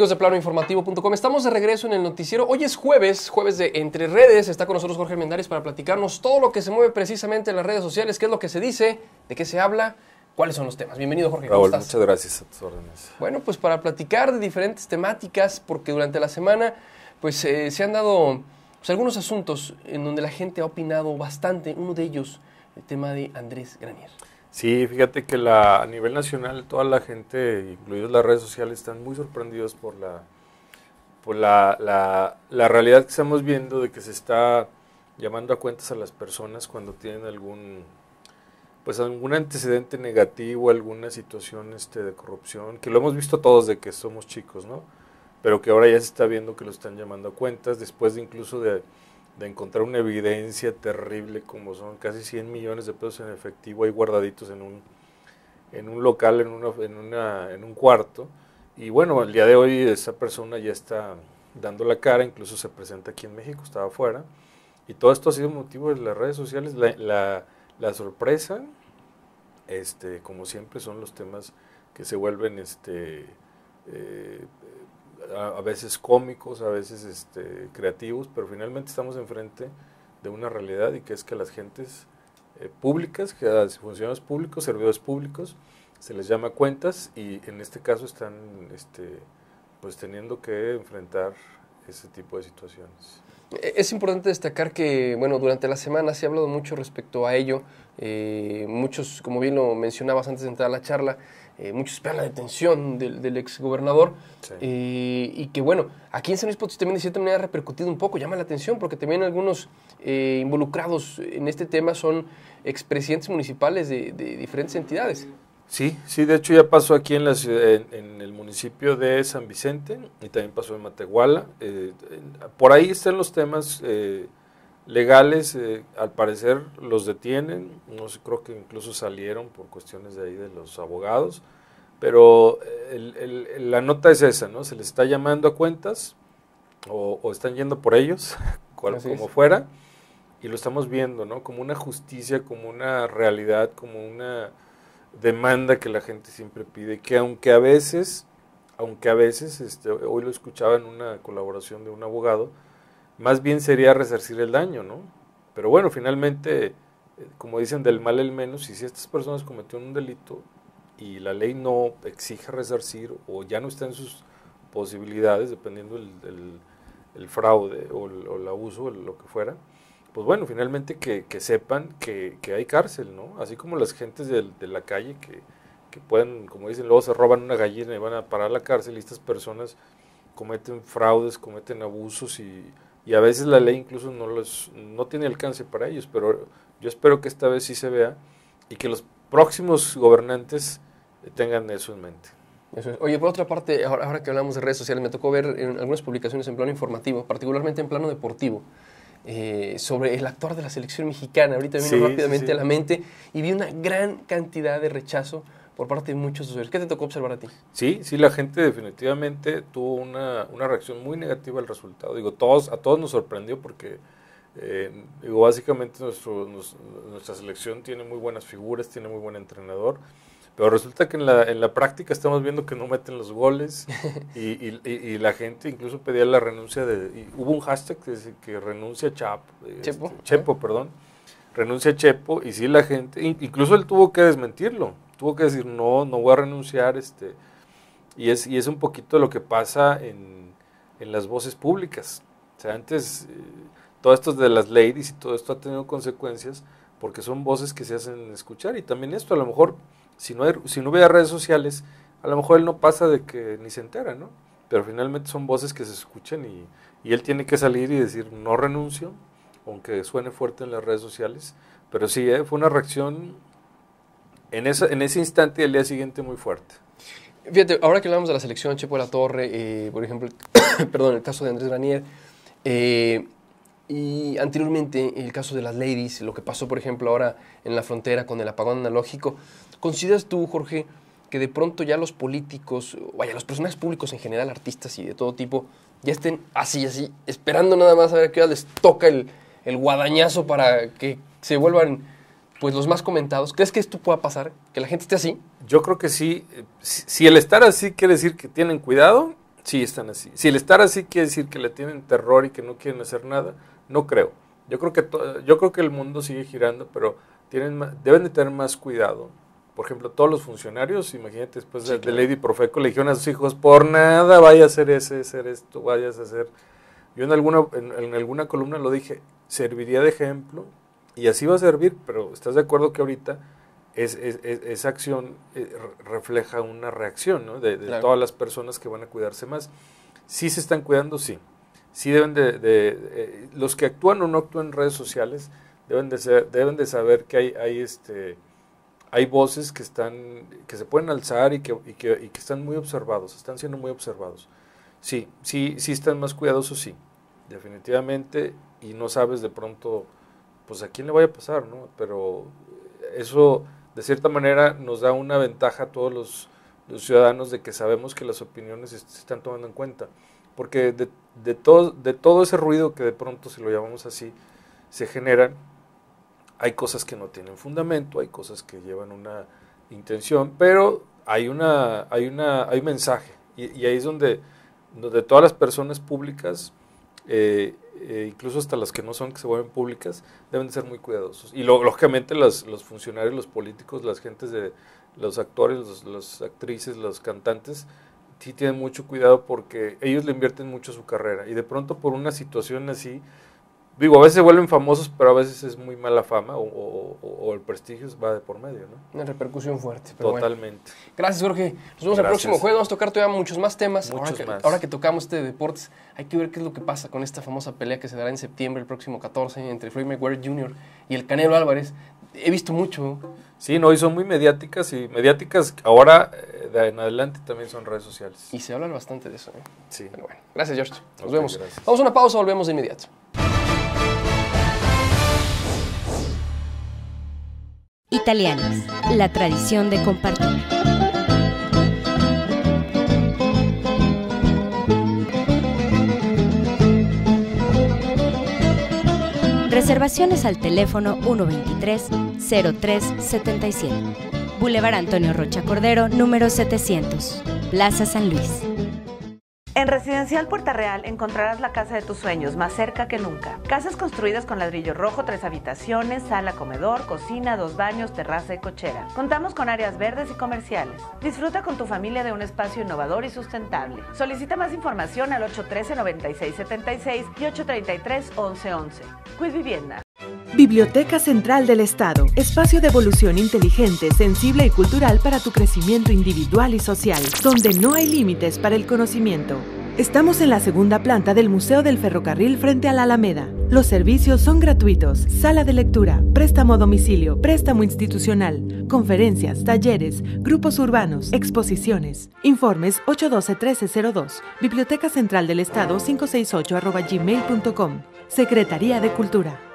amigos de planoinformativo.com, estamos de regreso en el noticiero. Hoy es jueves, jueves de Entre Redes. Está con nosotros Jorge Mendares para platicarnos todo lo que se mueve precisamente en las redes sociales, qué es lo que se dice, de qué se habla, cuáles son los temas. Bienvenido, Jorge. muchas gracias a tus órdenes. Bueno, pues para platicar de diferentes temáticas, porque durante la semana pues eh, se han dado pues, algunos asuntos en donde la gente ha opinado bastante. Uno de ellos, el tema de Andrés Granier. Sí, fíjate que a nivel nacional toda la gente, incluidos las redes sociales, están muy sorprendidos por la, por la, realidad que estamos viendo de que se está llamando a cuentas a las personas cuando tienen algún pues algún antecedente negativo, alguna situación este de corrupción, que lo hemos visto todos de que somos chicos, ¿no? Pero que ahora ya se está viendo que lo están llamando a cuentas, después de incluso de de encontrar una evidencia terrible como son casi 100 millones de pesos en efectivo ahí guardaditos en un, en un local, en, una, en, en un cuarto. Y bueno, el día de hoy esa persona ya está dando la cara, incluso se presenta aquí en México, estaba afuera. Y todo esto ha sido motivo de las redes sociales. La, sorpresa, este, como siempre, son los temas que se vuelven este, eh, a, veces cómicos, a veces este, creativos, pero finalmente estamos enfrente de una realidad y que es que las gentes eh, públicas, que a ah, funcionarios públicos, servidores públicos, se les llama cuentas y en este caso están este, pues teniendo que enfrentar ese tipo de situaciones. Eh, es importante destacar que, bueno, durante la semana se ha hablado mucho respecto a ello. Eh, muchos, como bien lo mencionabas antes de entrar a la charla, eh, muchos esperan la detención del, exgobernador. y que, bueno, aquí en San Luis Potosí también de cierta manera ha repercutido un poco, llama la atención, porque también algunos involucrados en este tema son expresidentes municipales de diferentes entidades. Sí, sí, de hecho ya pasó aquí en, la en, el municipio de San Vicente y también pasó en Matehuala. Eh, por ahí están los temas eh, legales, eh, al parecer los detienen, no sé, creo que incluso salieron por cuestiones de ahí de los abogados, pero la nota es esa, ¿no? Se les está llamando a cuentas o, están yendo por ellos, cual, como fuera, y lo estamos viendo, ¿no? Como una justicia, como una realidad, como una demanda que la gente siempre pide, que aunque a veces, aunque a veces, este, hoy lo escuchaba en una colaboración de un abogado, más bien sería resarcir el daño, ¿no? Pero bueno, finalmente, eh, como dicen, del mal el menos, y si estas personas cometieron un delito y la ley no exige resarcir o ya no está en sus posibilidades, dependiendo del fraude o o el abuso o lo que fuera, pues bueno, finalmente que, sepan que, hay cárcel, ¿no? Así como las gentes de, la calle que, que pueden, como dicen, luego se roban una gallina y van a parar la cárcel y estas personas cometen fraudes, cometen abusos y, a veces la ley incluso no, los, tiene alcance para ellos, pero yo espero que esta vez sí se vea y que los próximos gobernantes tengan eso en mente. Oye, por otra parte, ahora, ahora, que hablamos de redes sociales, me tocó ver en algunas publicaciones en plano informativo, particularmente en plano deportivo, eh, sobre el actor de la selección mexicana. Ahorita me vino rápidamente a la mente y vi una gran cantidad de rechazo por parte de muchos usuarios. ¿Qué te tocó observar a ti? Sí, sí, la gente definitivamente tuvo una, reacción muy negativa al resultado. Digo, todos, a todos nos sorprendió porque... Eh, digo, básicamente nuestra selección tiene muy buenas figuras, tiene muy buen entrenador pero resulta que en la, en la práctica estamos viendo que no meten los goles y, la gente incluso pedía la renuncia de... hubo un hashtag que, que renuncia Chap, eh, este, Chepo, Chepo perdón. Renuncia Chepo y sí la gente... Incluso él tuvo que desmentirlo. Tuvo que decir, no, no voy a renunciar. este Y es, y es un poquito lo que pasa en, las voces públicas. O sea, antes eh, todo esto de las ladies y todo esto ha tenido consecuencias porque son voces que se hacen escuchar. Y también esto a lo mejor si no, si hubiera redes sociales, a lo mejor él no pasa de que ni se entera, ¿no? Pero finalmente son voces que se escuchan y, él tiene que salir y decir, no renuncio, aunque suene fuerte en las redes sociales. Pero sí, ¿eh? fue una reacción en, en ese instante y el día siguiente muy fuerte. Fíjate, ahora que hablamos de la selección, Chepo de la Torre, eh, por ejemplo, perdón, el caso de Andrés Granier, eh, y anteriormente, el caso de las ladies, lo que pasó, por ejemplo, ahora en la frontera con el apagón analógico, ¿consideras tú, Jorge, que de pronto ya los políticos, vaya, los personajes públicos en general, artistas y de todo tipo, ya estén así, así, esperando nada más a ver qué les toca el, el guadañazo para que se vuelvan pues los más comentados. ¿Crees que esto pueda pasar? ¿Que la gente esté así? Yo creo que sí. si el estar así quiere decir que tienen cuidado, sí están así. Si el estar así quiere decir que le tienen terror y que no quieren hacer nada, no creo. Yo creo que, yo creo que el mundo sigue girando, pero tienen, deben de tener más cuidado. Por ejemplo, todos los funcionarios, imagínate, después de, Lady Profeco, le dijeron a sus hijos, por nada vaya a hacer ese, ser esto, vayas a hacer... Yo en alguna, en, alguna columna lo dije, serviría de ejemplo, y así va a servir, pero ¿estás de acuerdo que ahorita esa acción eh, refleja una reacción de, todas las personas que van a cuidarse más. Si ¿Sí se están cuidando, sí sí deben de, eh, los que actúan o no actúan en redes sociales deben de, ser, deben de saber que hay, hay, este, hay voces que, están, que se pueden alzar y que, están muy observados, están siendo muy observados. Sí, sí, sí están más cuidadosos, sí, definitivamente, y no sabes de pronto, pues a quién le vaya a pasar, ¿no? Pero eso, de cierta manera, nos da una ventaja a todos los ciudadanos de que sabemos que las opiniones se están tomando en cuenta porque de, de, todo, de todo ese ruido que de pronto, si lo llamamos así, se generan, hay cosas que no tienen fundamento, hay cosas que llevan una intención, pero hay, una, hay, una, hay un mensaje. Y, ahí es donde, donde todas las personas públicas, eh, eh, incluso hasta las que no son, que se vuelven públicas, deben ser muy cuidadosos. Y lógicamente las, los funcionarios, los políticos, las gentes de los actores, las actrices, los cantantes, sí tienen mucho cuidado porque ellos le invierten mucho su carrera y de pronto por una situación así, digo, a veces se vuelven famosos, pero a veces es muy mala fama o, el prestigio va de por medio, ¿no? Una repercusión fuerte. Totalmente. Gracias, Jorge. Nos vemos el próximo jueves. Vamos a tocar todavía muchos más temas. ahora, que, ahora que tocamos este de deportes, hay que ver qué es lo que pasa con esta famosa pelea que se dará en septiembre, el próximo 14, entre Floyd Mayweather Jr. y el Canelo Álvarez he visto mucho. Sí, no, y son muy mediáticas y mediáticas ahora eh, en adelante también son redes sociales. Y se hablan bastante de eso. ¿eh? Sí. bueno, gracias George. Nos vemos. Vamos a una pausa, volvemos de inmediato. Italianos, la tradición de compartir. Reservaciones al teléfono 123-0377. Boulevard Antonio Rocha Cordero, número 700, Plaza San Luis. En Residencial Puerta Real encontrarás la casa de tus sueños más cerca que nunca. Casas construidas con ladrillo rojo, tres habitaciones, sala, comedor, cocina, dos baños, terraza y cochera. Contamos con áreas verdes y comerciales. Disfruta con tu familia de un espacio innovador y sustentable. Solicita más información al 813-9676 y 833-1111. Quiz Vivienda. Biblioteca Central del Estado, espacio de evolución inteligente, sensible y cultural para tu crecimiento individual y social, donde no hay límites para el conocimiento. Estamos en la segunda planta del Museo del Ferrocarril frente a la Alameda. Los servicios son gratuitos. Sala de lectura, préstamo a domicilio, préstamo institucional, conferencias, talleres, grupos urbanos, exposiciones. Informes 812-1302, Biblioteca Central del Estado 568 gmail.com, Secretaría de Cultura.